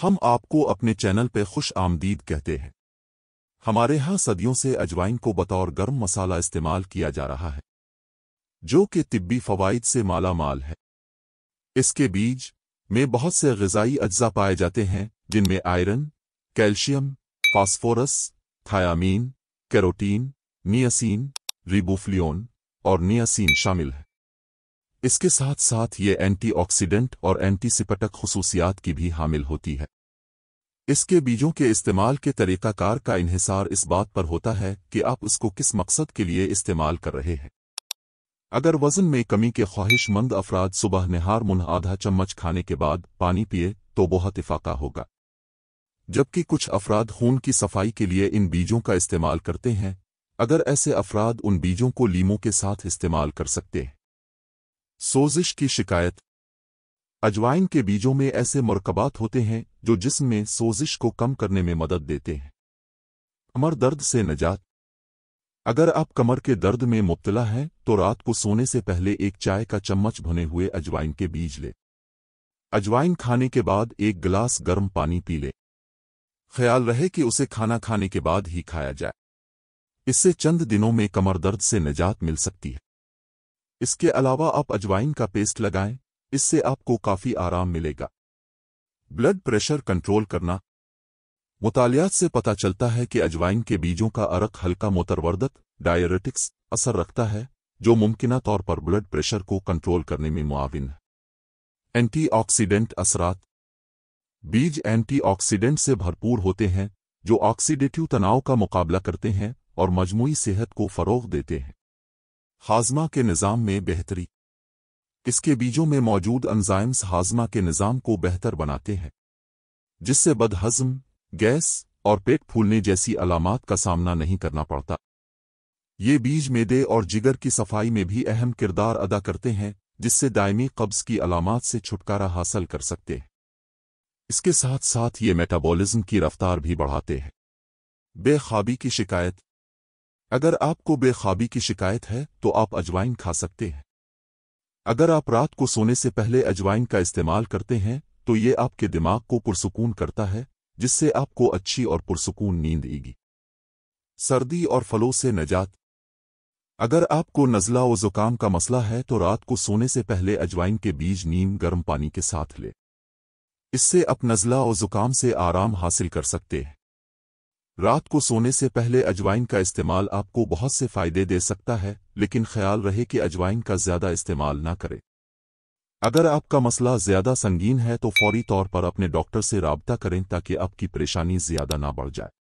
हम आपको अपने चैनल पर खुश आमदीद कहते हैं हमारे यहाँ सदियों से अजवाइन को बतौर गर्म मसाला इस्तेमाल किया जा रहा है जो कि तिब्बी फवाइद से माला माल है इसके बीज में बहुत से गजाई अज्जा पाए जाते हैं जिनमें iron calcium phosphorus thiamine carotene niacin riboflavin और नियसिन शामिल है इसके साथ साथ ये एंटीऑक्सीडेंट और एंटीसिपटक खसूसियात की भी हामिल होती है इसके बीजों के इस्तेमाल के तरीकाकार का इन्हिसार इस बात पर होता है कि आप उसको किस मकसद के लिए इस्तेमाल कर रहे हैं अगर वजन में कमी के ख्वाहिशमंद अफराद सुबह नहार मुन आधा चम्मच खाने के बाद पानी पिए तो बहुत इफाका होगा जबकि कुछ अफराद खून की सफाई के लिए इन बीजों का इस्तेमाल करते हैं अगर ऐसे अफराद उन बीजों को लीमों के साथ इस्तेमाल कर सकते हैं सोजिश की शिकायत अजवाइन के बीजों में ऐसे मरकबात होते हैं जो जिस्म में सोजिश को कम करने में मदद देते हैं कमर दर्द से नजात अगर आप कमर के दर्द में मुब्तला हैं तो रात को सोने से पहले एक चाय का चम्मच भुने हुए अजवाइन के बीज ले अजवाइन खाने के बाद एक गिलास गर्म पानी पी ले ख्याल रहे कि उसे खाना खाने के बाद ही खाया जाए इससे चंद दिनों में कमर दर्द से निजात मिल सकती है इसके अलावा आप अजवाइन का पेस्ट लगाएं इससे आपको काफ़ी आराम मिलेगा ब्लड प्रेशर कंट्रोल करना मुतालियात से पता चलता है कि अजवाइन के बीजों का अरक हल्का मोतरवर्धक डायरेटिक्स असर रखता है जो मुमकिन तौर पर ब्लड प्रेशर को कंट्रोल करने में मुआविन है एंटीऑक्सीडेंट असरात बीज एंटीऑक्सीडेंट से भरपूर होते हैं जो ऑक्सीडेटिव तनाव का मुकाबला करते हैं और मजमू सेहत को फ़रोग देते हैं हाजमा के निज़ाम में बेहतरी इसके बीजों में मौजूद अंजाइम्स हाजमा के निज़ाम को बेहतर बनाते हैं जिससे बदहज़म गैस और पेट फूलने जैसी अलामत का सामना नहीं करना पड़ता ये बीज मेदे और जिगर की सफाई में भी अहम किरदार अदा करते हैं जिससे दायमी कब्ज़ की अलामत से छुटकारा हासिल कर सकते हैं इसके साथ साथ ये मेटाबॉलिज्म की रफ्तार भी बढ़ाते हैं बेखाबी की शिकायत अगर आपको बेखाबी की शिकायत है तो आप अजवाइन खा सकते हैं अगर आप रात को सोने से पहले अजवाइन का इस्तेमाल करते हैं तो ये आपके दिमाग को पुरसकून करता है जिससे आपको अच्छी और पुरसकून नींद आएगी सर्दी और फलों से नजात अगर आपको नज़ला व ज़ुकाम का मसला है तो रात को सोने से पहले अजवाइन के बीज नीम गर्म पानी के साथ ले इससे आप नज़ला व ज़ुकाम से आराम हासिल कर सकते हैं रात को सोने से पहले अजवाइन का इस्तेमाल आपको बहुत से फायदे दे सकता है लेकिन ख्याल रहे कि अजवाइन का ज्यादा इस्तेमाल ना करें अगर आपका मसला ज्यादा संगीन है तो फौरी तौर पर अपने डॉक्टर से रबता करें ताकि आपकी परेशानी ज्यादा ना बढ़ जाए